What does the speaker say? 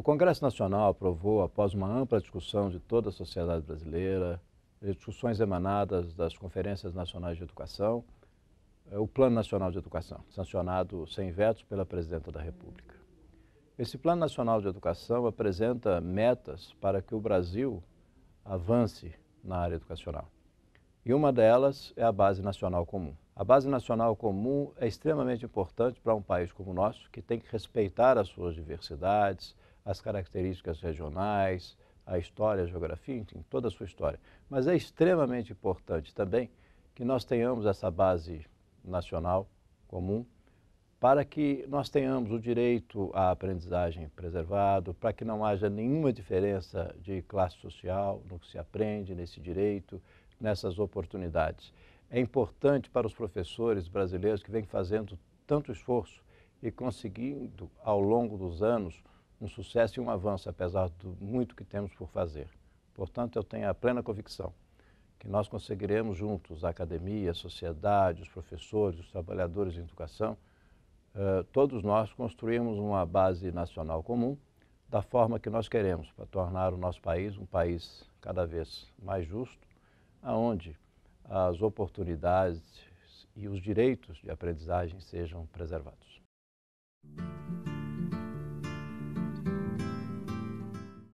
O Congresso Nacional aprovou, após uma ampla discussão de toda a sociedade brasileira, discussões emanadas das conferências nacionais de educação, é, o Plano Nacional de Educação, sancionado sem vetos pela Presidenta da República. Esse Plano Nacional de Educação apresenta metas para que o Brasil avance na área educacional. E uma delas é a Base Nacional Comum. A Base Nacional Comum é extremamente importante para um país como o nosso, que tem que respeitar as suas diversidades, as características regionais, a história, a geografia, enfim, toda a sua história. Mas é extremamente importante também que nós tenhamos essa base nacional comum para que nós tenhamos o direito à aprendizagem preservado, para que não haja nenhuma diferença de classe social no que se aprende, nesse direito, nessas oportunidades. É importante para os professores brasileiros que vêm fazendo tanto esforço e conseguindo, ao longo dos anos, um sucesso e um avanço, apesar do muito que temos por fazer. Portanto, eu tenho a plena convicção que nós conseguiremos juntos, a academia, a sociedade, os professores, os trabalhadores de educação, eh, todos nós construirmos uma base nacional comum da forma que nós queremos, para tornar o nosso país um país cada vez mais justo, aonde as oportunidades e os direitos de aprendizagem sejam preservados.